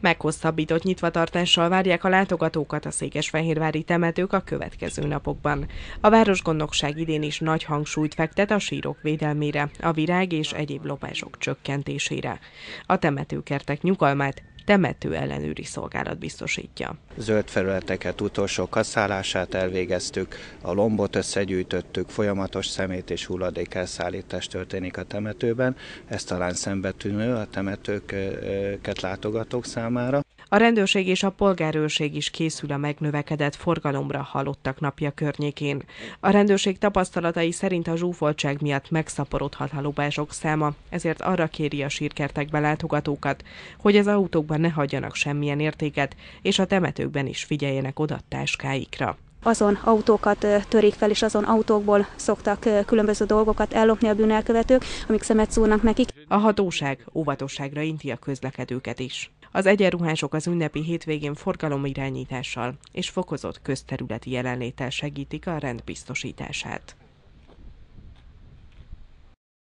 Meghosszabbított nyitvatartással várják a látogatókat a székesfehérvári temetők a következő napokban. A Városgondnokság idén is nagy hangsúlyt fektet a sírok védelmére, a virág és egyéb lopások csökkentésére. A temetőkertek nyugalmát temető ellenőri szolgálat biztosítja. Zöld felületeket utolsó kaszálását elvégeztük, a lombot összegyűjtöttük, folyamatos szemét és hulladék elszállítás történik a temetőben. Ez talán szembetűnő a temetőket látogatók számára. A rendőrség és a polgárőrség is készül a megnövekedett forgalomra halottak napja környékén. A rendőrség tapasztalatai szerint a zsúfoltság miatt megszaporodhat halopások száma, ezért arra kéri a sírkertekbe látogatókat, hogy az autókban ne hagyjanak semmilyen értéket, és a temetőkben is figyeljenek oda táskáikra azon autókat törik fel, és azon autókból szoktak különböző dolgokat ellopni a bűnelkövetők, amik szemet szúrnak nekik. A hatóság óvatosságra inti a közlekedőket is. Az egyenruhások az ünnepi hétvégén forgalomirányítással és fokozott közterületi jelenléttel segítik a rendbiztosítását.